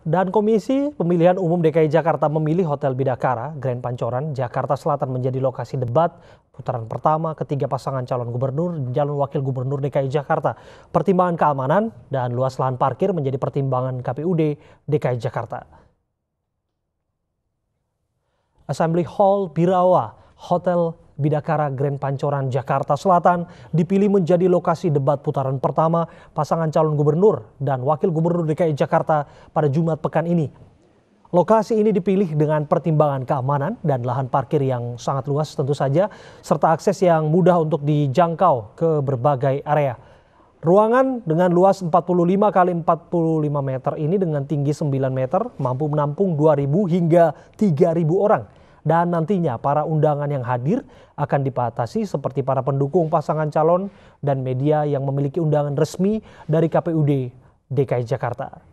Dan Komisi Pemilihan Umum DKI Jakarta memilih Hotel Bidakara, Grand Pancoran, Jakarta Selatan menjadi lokasi debat putaran pertama ketiga pasangan calon gubernur dan calon wakil gubernur DKI Jakarta. Pertimbangan keamanan dan luas lahan parkir menjadi pertimbangan KPUD DKI Jakarta. Assembly Hall Birawa, Hotel Bidakara Grand Pancoran, Jakarta Selatan dipilih menjadi lokasi debat putaran pertama pasangan calon gubernur dan wakil gubernur DKI Jakarta pada Jumat pekan ini. Lokasi ini dipilih dengan pertimbangan keamanan dan lahan parkir yang sangat luas tentu saja, serta akses yang mudah untuk dijangkau ke berbagai area. Ruangan dengan luas 45 kali 45 meter ini dengan tinggi 9 meter mampu menampung 2.000 hingga 3.000 orang dan nantinya para undangan yang hadir akan dipatasi seperti para pendukung pasangan calon dan media yang memiliki undangan resmi dari KPUD DKI Jakarta.